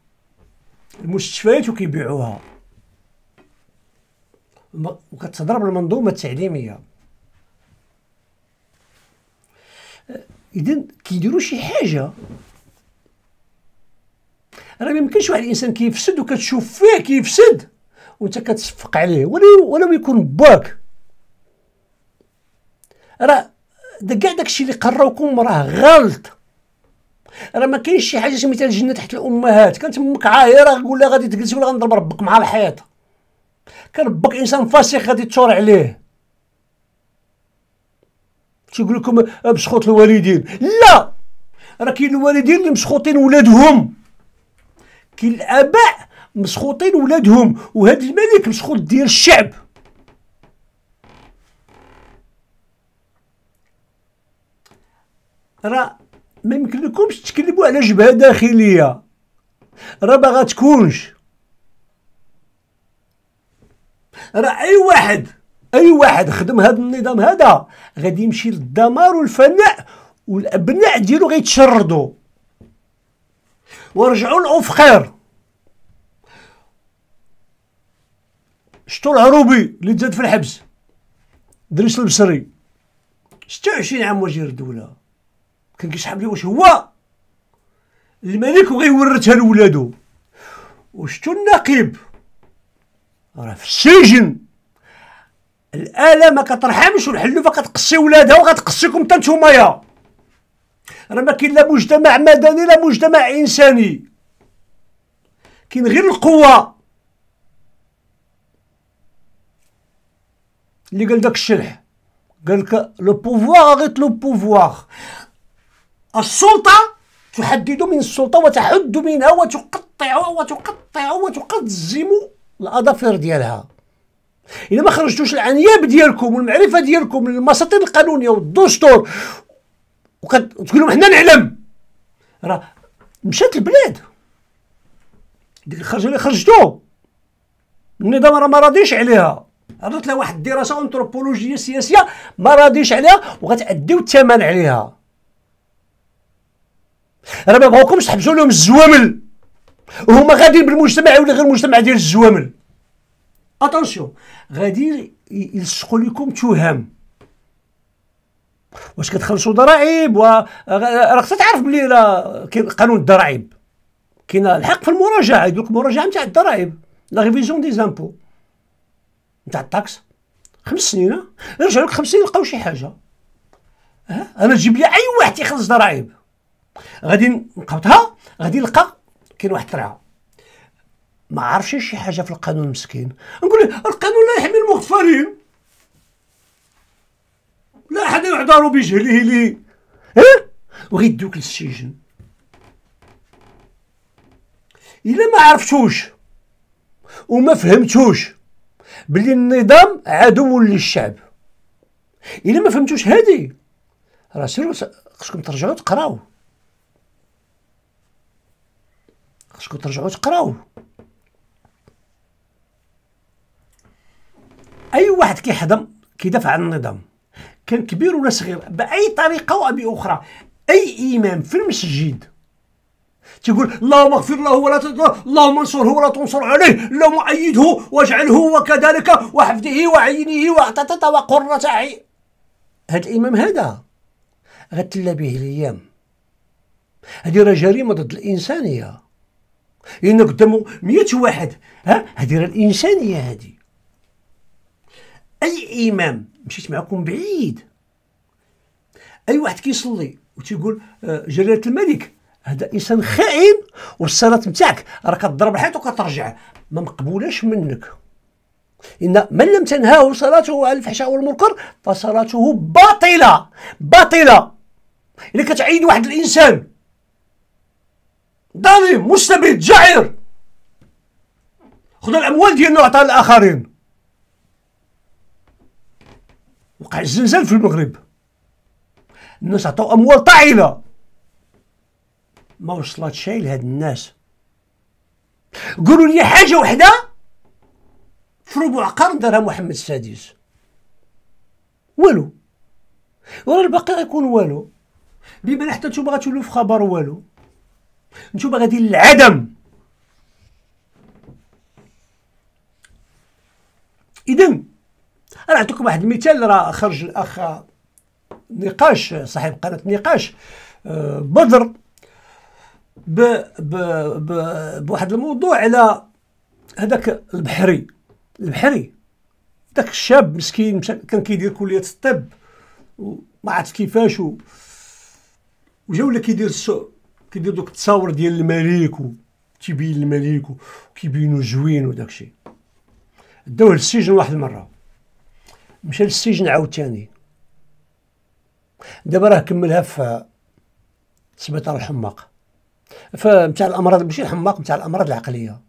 المستشفيات وكيبيعوها وكتهضر بالمنظومه التعليميه آه، اذا كيديروا شي حاجه راه مايمكنش واحد الانسان كيفسد وكتشوف فيه كيفسد وانت كتصفق عليه ولو ولو يكون باك راه دا كاع داكشي اللي قراوكم راه غلط راه ما كاينش شي حاجه سميتها الجنه تحت الامهات كانت امك عايره لها غادي تجلس ولا غنضرب ربك مع الحيط كان ربك انسان فاسق غادي تثور عليه تيقول لكم بسخوط الوالدين لا راه كاين الوالدين اللي مسخوطين ولادهم كاين الاباء مسخوطين ولادهم وهذا الملك مسخوط ديال الشعب راه ما يمكن لكمش تتكلموا على جبهه داخليه راه ما غتكونش راه اي واحد اي واحد خدم هذا النظام هذا غادي يمشي للدمار والفناء والابناء ديالو غيتشردوا ورجعوا لافخير شتو العروبي اللي تزاد في الحبس دريس البصري 26 عام وزير الدوله كان كيسحب لي واش هو الملك وغيورثها لولادو وشتو النقيب راه في السجن الاله ما كترحمش والحلوفه كتقصي ولادها وغتقصيكم حتى نتوما يا راه ما كاين لا مجتمع مدني لا مجتمع انساني كاين غير القوه اللي قال داك الشلح قال لك لو بوفوار غيت لو بوفوار السلطه تحدد من السلطه وتحد منها وتقطع وتقطع وتقزم الاظافر ديالها الا ما خرجتوش العنياب ديالكم والمعرفه ديالكم المساطير القانونيه والدستور وكتقول لهم حنا نعلم راه مشات البلاد ديك الخرجه اللي خرجتو النظام راه ما راضيش عليها عرضت لها واحد الدراسه انثروبولوجيه سياسيه ما راضيش عليها وغتاديو الثمن عليها راه ما بغاوكمش تحبسوا لهم الزوامل وهما غاديين بالمجتمع ولا غير المجتمع ديال الزوامل اتونسيون غادي يلصقوا لكم تهم واش كتخلصوا ضرائب و راك تعرف بلي راه كاين قانون الضرائب كاين الحق في المراجعه يدير لك مراجعه نتاع الضرائب لا ريفيزيون دي زامبو نتاع الطاكس خمس سنين رجعوا لك خمس سنين لقاو شي حاجه ها انا تجيب لي اي واحد يخلص ضرائب غادي نقبطها غادي نلقى كاين واحد الطريعه ما عرفش شي حاجه في القانون مسكين نقول له القانون لا يحمي المغفرين لا احد يعذر بجهله لي ها وغيدوك للسجن الا ما عرفتوش وما فهمتوش بلي النظام عدو للشعب الا ما فهمتوش هادي راه سيروا خصكم ترجعوا تقراو خصكم ترجعوا تقراو اي واحد كيحضم كيدافع عن النظام كان كبير ولا صغير باي طريقه او باخرى اي امام في المسجد تقول اللهم اغفر له ولا تنصره اللهم انصره ولا تنصر عليه اللهم ايده واجعله وكذلك وحفظه وعينه واعتتت وقرة عين هذا الامام هذا غتلا به الايام هذه راه جريمه ضد الانسانيه لان قدامه مئة واحد ها هذه راه الانسانيه هذه اي امام مشيت معكم بعيد اي واحد كيصلي وتيقول آه، جلاله الملك هذا انسان خائن والصلاه نتاعك راه كضرب الحيط وكترجع ما مقبولاش منك ان من لم تنهاه صلاته على الفحشاء والمنكر فصلاته باطله باطله الا كتعين واحد الانسان ظالم مستبد جعير خذ الاموال ديالنا وعطاها للاخرين وقع الزلزال في المغرب الناس عطاو اموال طائله ما وصلت شيء لهاد الناس قولوا لي حاجه وحده في ربع قرن دارها محمد السادس والو ورا الباقي غيكون والو بما حتى نتوما غتولوا في خبر والو نشوف غادي للعدم اذا انا نعطيكم واحد المثال راه خرج الاخ نقاش صاحب قناه نقاش آه، بدر ب ب ب بواحد الموضوع على هذاك البحري البحري ذاك الشاب مسكين كان كيدير كليه الطب وما عرفت كيفاش وجا ولا كيدير السوق كيدير دوك التصاور ديال الملك تيبين الملك وكيبينو زوين وداكشي داوه للسجن واحد المره مشى للسجن عاوتاني دابا راه كملها في سبيطار الحماق فمتاع الامراض ماشي الحماق متاع الامراض العقليه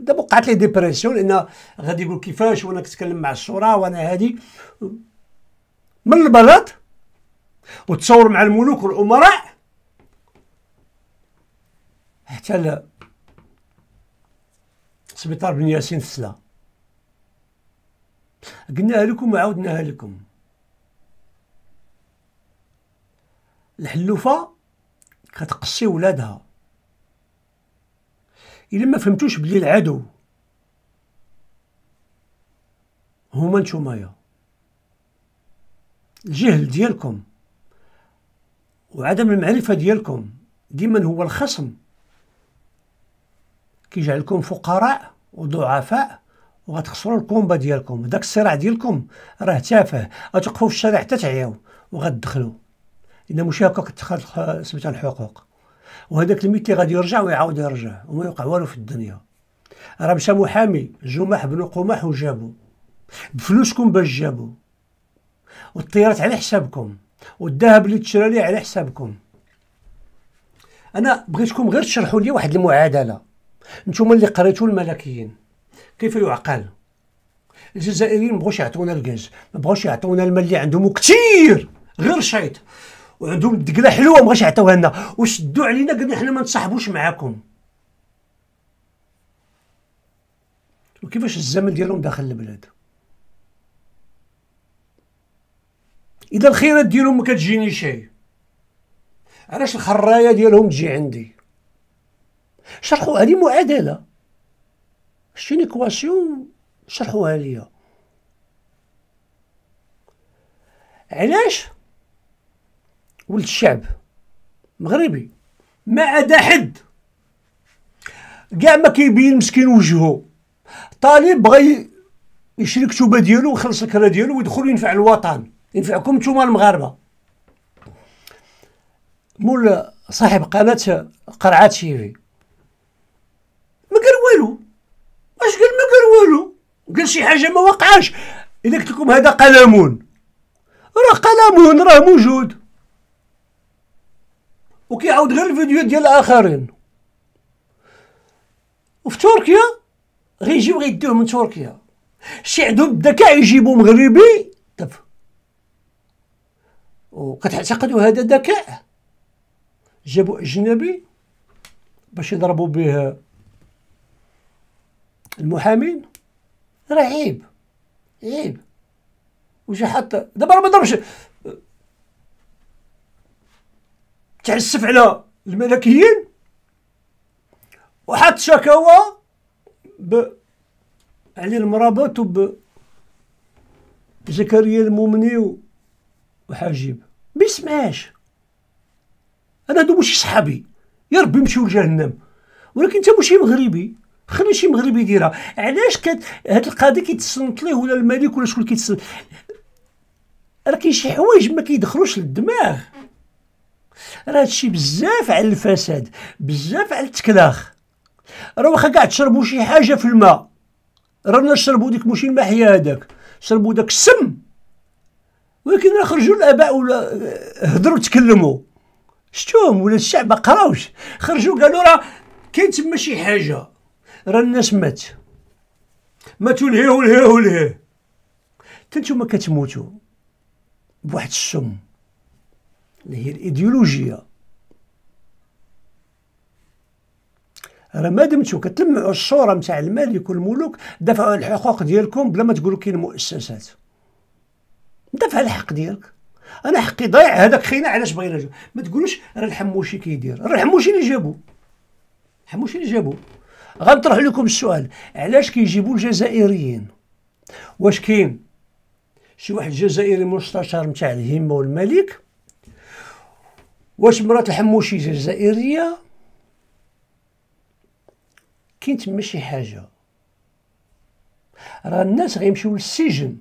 دابا وقعت لي ديبرسيون لان غادي يقول كيفاش وانا كنتكلم مع الصورة وانا هادي من البلاط وتصور مع الملوك والامراء حتى سبيطار بن ياسين في السلا قلناها لكم وعاودناها لكم الحلوفة كتقصي ولادها إلا ما فهمتوش بلي العدو هما نتومايا الجهل ديالكم وعدم المعرفة ديالكم ديما هو الخصم كيجعلكم فقراء وضعفاء وغتخسروا الكومبا ديالكم داك الصراع ديالكم راه تافه غتوقفوا في الشارع حتى تعياو وغتدخلوا لان ماشي هكا كتخاد سميتها الحقوق وهذاك الميت اللي غادي يرجع ويعاود يرجع وما يوقع والو في الدنيا راه مشى محامي جماح بن قماح وجابو بفلوسكم باش جابو والطيارات على حسابكم والذهب اللي تشرى ليه على حسابكم انا بغيتكم غير تشرحوا لي واحد المعادله نتوما اللي قريتو الملكيين كيف يعقل الجزائريين مبغوش يعطونا الكنز مبغوش يعطونا المال اللي عندهم كثير غير شيط وعندهم الدقلة حلوه مبغاش يعطوها لنا وشدوا علينا قلنا حنا ما نتصاحبوش معاكم وكيفاش الزمن ديالهم داخل البلاد اذا الخيرات ديالهم ما كتجيني شيء علاش الخرايه ديالهم تجي عندي شرحوها لي معادله شتي كواسيون شرحوها ليا علاش ولد الشعب مغربي ما عدا حد كاع ما كيبين مسكين وجهه طالب بغى يشري كتوبه ديالو ويخلص الكره ديالو ويدخل ينفع الوطن ينفعكم نتوما المغاربه مول صاحب قناه قرعه تيفي ما قال والو اش قال ما قال والو قال شي حاجه ما وقعاش اذا قلت لكم هذا قلمون راه قلمون راه موجود وكيعاود غير الفيديو ديال الاخرين وفي تركيا غيجيو غيديوه من تركيا شي عندهم الذكاء يجيبو مغربي طب وكتعتقدوا هذا ذكاء جابوا اجنبي باش يضربوا به المحامين راه عيب عيب وجا حط دابا راه ما ضربش تعسف على الملكيين وحط شكاوى ب علي المرابط وب زكريا المؤمني وحاجيب ما يسمعش انا هادو ماشي صحابي يا ربي يمشيو لجهنم ولكن انت ماشي مغربي خلي شي مغربي يديرها علاش كت هاد القاضي كيتسنط ليه ولا الملك ولا شكون كيتسنط راه كاين شي حوايج ما كيدخلوش للدماغ راه هادشي بزاف على الفساد بزاف على التكلاخ راه واخا كاع تشربوا شي حاجه في الماء رانا شربوا ديك ماشي المحيا هذاك شربوا داك السم ولكن راه خرجوا الاباء ولا هضروا تكلموا شتوهم ولا الشعب ما قراوش خرجوا قالوا راه كاين تما شي حاجه راه الناس مات ماتوا لهيه ولهيه ولهيه نتوما كتموتوا بواحد السم اللي هي الايديولوجيه راه ما دمتو كتلمعوا الصوره نتاع الملك والملوك دفعوا الحقوق ديالكم بلا ما تقولوا كاين مؤسسات دافع الحق ديالك انا حقي ضايع هذاك خينا علاش بغينا ما تقولوش راه الحموشي كيدير راه الحموشي اللي جابو الحموشي اللي جابو غنطرح لكم السؤال علاش كيجيبوا الجزائريين واش كاين شي واحد جزائري مستشار نتاع الهمه والملك واش مرات الحموشي جزائريه كاين تما شي حاجه راه الناس غيمشيو للسجن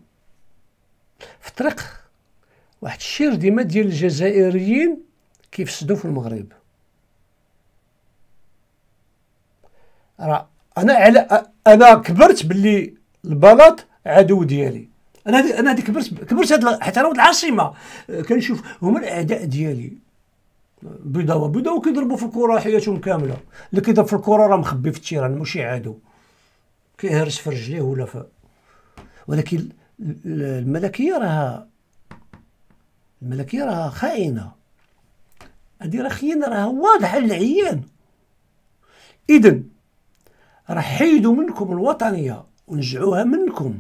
في طريق واحد الشير ديما ديال الجزائريين كيفسدوا في المغرب راه انا على انا كبرت باللي البلاط عدو ديالي انا دي انا دي كبرت كبرت هاد حتى انا العاصمه آه، كنشوف هما الاعداء ديالي بيضاوه بيضاوه كيضربوا في الكره حياتهم كامله اللي كيضرب في الكره راه مخبي في التيران ماشي عدو كيهرس في رجليه ولا ف ولكن الملكيه راها الملكيه راها خائنه هادي راه خيانه راها واضحه للعيان اذا راح حيدوا منكم الوطنيه ونزعوها منكم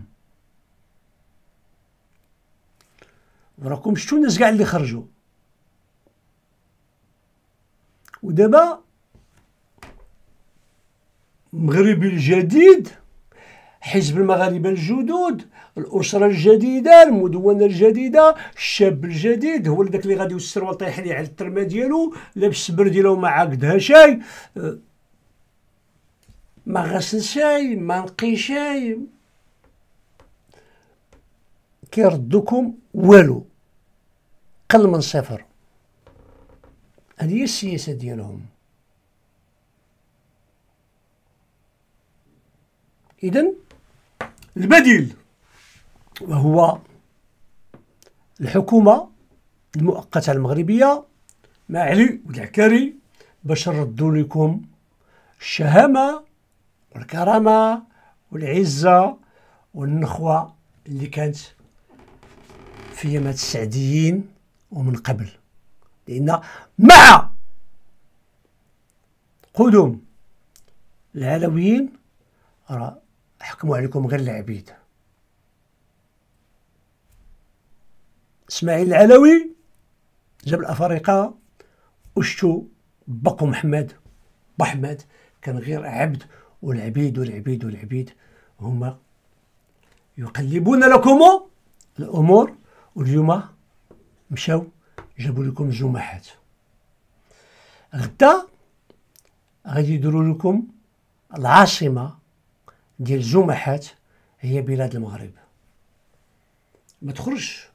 وراكم شتو الناس كاع اللي خرجوا ودابا المغربي الجديد حزب المغاربه الجدد الاسره الجديده المدونه الجديده الشاب الجديد هو داك اللي غادي يوسر وطيح لي على الترمه ديالو لابس السبر ديالو ما عاقدها شي ما غسلشاي ما نقيشاي كيردوكم والو قل من صفر هذه هي السياسة ديالهم إذن البديل وهو الحكومة المؤقتة المغربية مع علي والعكاري باش نردو لكم الشهامة والكرامة والعزة والنخوة اللي كانت في يمات السعديين ومن قبل لأن مع قدوم العلويين راه حكموا عليكم غير العبيد اسماعيل العلوي جاب الافارقه وشتو بقو محمد بحمد كان غير عبد والعبيد والعبيد والعبيد هما يقلبون لكم الامور واليوم مشاو جابوا لكم الجماحات غدا غادي يديروا لكم العاصمه ديال الجماحات هي بلاد المغرب ما تخرجش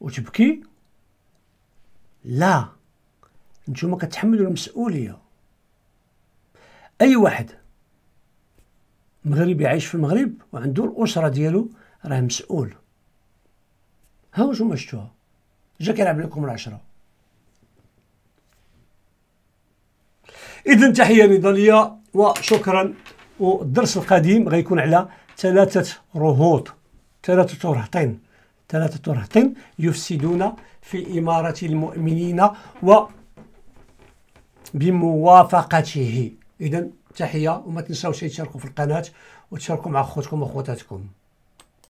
وتبكي لا نتوما كتحملوا المسؤوليه اي واحد مغربي عايش في المغرب وعنده الاسره ديالو راه مسؤول ها واش شتوها جا كيلعب لكم العشره اذا تحيه نضاليه وشكرا والدرس القديم غيكون على ثلاثه رهوط ثلاثه رهطين ثلاثه رهطين يفسدون في اماره المؤمنين و بموافقته اذا تحيه وما تنساوش تشاركوا في القناه وتشاركوا مع اخوتكم واخواتكم